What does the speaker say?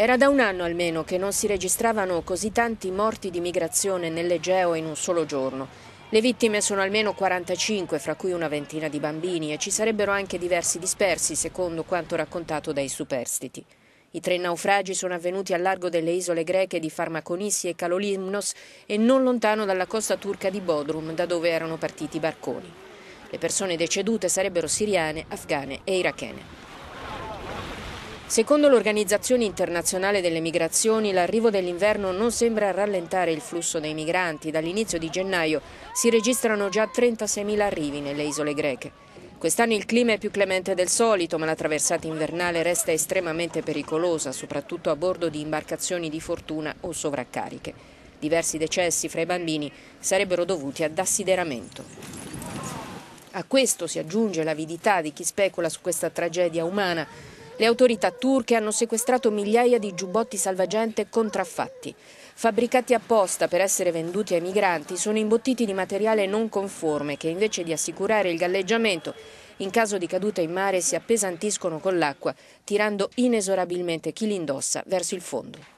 Era da un anno almeno che non si registravano così tanti morti di migrazione nell'Egeo in un solo giorno. Le vittime sono almeno 45, fra cui una ventina di bambini, e ci sarebbero anche diversi dispersi, secondo quanto raccontato dai superstiti. I tre naufragi sono avvenuti al largo delle isole greche di Farmaconissi e Calolimnos e non lontano dalla costa turca di Bodrum, da dove erano partiti i barconi. Le persone decedute sarebbero siriane, afghane e irachene. Secondo l'Organizzazione Internazionale delle Migrazioni, l'arrivo dell'inverno non sembra rallentare il flusso dei migranti. Dall'inizio di gennaio si registrano già 36.000 arrivi nelle isole greche. Quest'anno il clima è più clemente del solito, ma la traversata invernale resta estremamente pericolosa, soprattutto a bordo di imbarcazioni di fortuna o sovraccariche. Diversi decessi fra i bambini sarebbero dovuti ad assideramento. A questo si aggiunge l'avidità di chi specula su questa tragedia umana le autorità turche hanno sequestrato migliaia di giubbotti salvagente contraffatti. Fabbricati apposta per essere venduti ai migranti, sono imbottiti di materiale non conforme che invece di assicurare il galleggiamento in caso di caduta in mare si appesantiscono con l'acqua, tirando inesorabilmente chi li indossa verso il fondo.